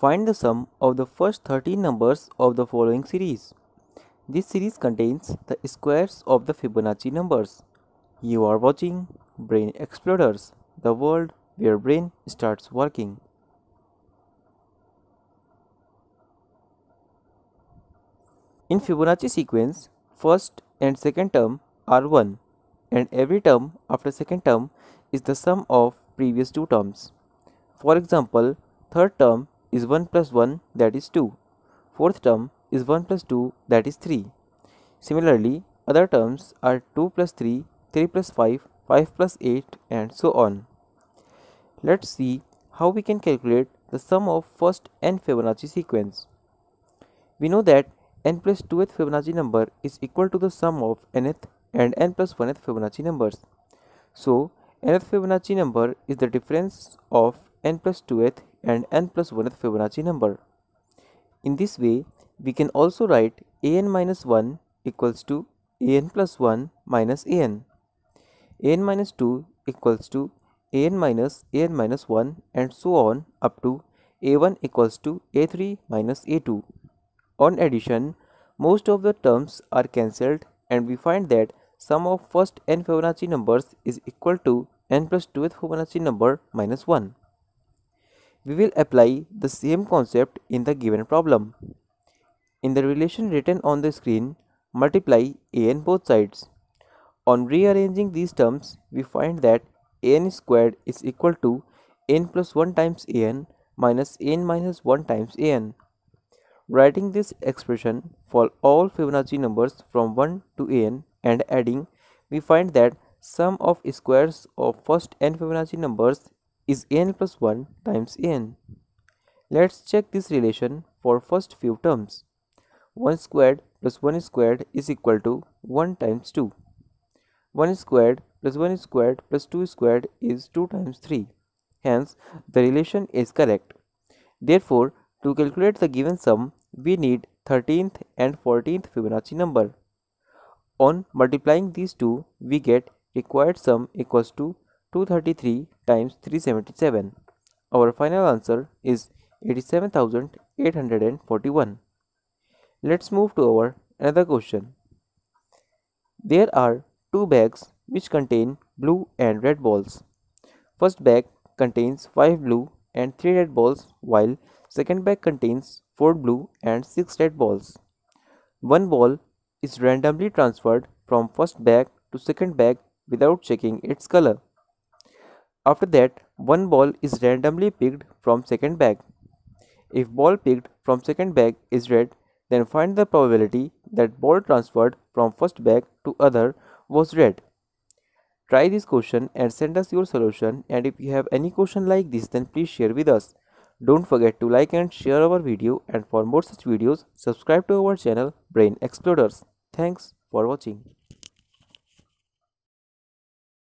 Find the sum of the first 13 numbers of the following series. This series contains the squares of the Fibonacci numbers. You are watching Brain Explorers, the world where brain starts working. In Fibonacci sequence, first and second term are 1 and every term after second term is the sum of previous two terms. For example, third term is 1 plus 1 that is 2. Fourth term is 1 plus 2 that is 3. Similarly, other terms are 2 plus 3, 3 plus 5, 5 plus 8 and so on. Let's see how we can calculate the sum of first n Fibonacci sequence. We know that n plus 2th Fibonacci number is equal to the sum of nth and n plus 1th Fibonacci numbers. So, nth Fibonacci number is the difference of n plus 2th and n plus 1th Fibonacci number. In this way, we can also write an minus 1 equals to an plus 1 minus an, an minus 2 equals to an minus an minus 1 and so on up to a1 equals to a3 minus a2. On addition, most of the terms are cancelled and we find that sum of first n Fibonacci numbers is equal to n plus 2th Fibonacci number minus 1. We will apply the same concept in the given problem. In the relation written on the screen, multiply a n both sides. On rearranging these terms, we find that a n squared is equal to n plus 1 times a n minus n minus 1 times a n. Writing this expression for all Fibonacci numbers from 1 to a n and adding, we find that sum of squares of first n Fibonacci numbers is n plus 1 times n. Let's check this relation for first few terms. 1 squared plus 1 squared is equal to 1 times 2. 1 squared plus 1 squared plus 2 squared is 2 times 3. Hence, the relation is correct. Therefore, to calculate the given sum, we need 13th and 14th Fibonacci number. On multiplying these two, we get required sum equals to 233 times 377. Our final answer is 87,841. Let's move to our another question. There are two bags which contain blue and red balls. First bag contains 5 blue and 3 red balls while second bag contains 4 blue and 6 red balls. One ball is randomly transferred from first bag to second bag without checking its color. After that, one ball is randomly picked from second bag. If ball picked from second bag is red, then find the probability that ball transferred from first bag to other was red. Try this question and send us your solution and if you have any question like this then please share with us. Don't forget to like and share our video and for more such videos subscribe to our channel Brain Explorers. Thanks for watching.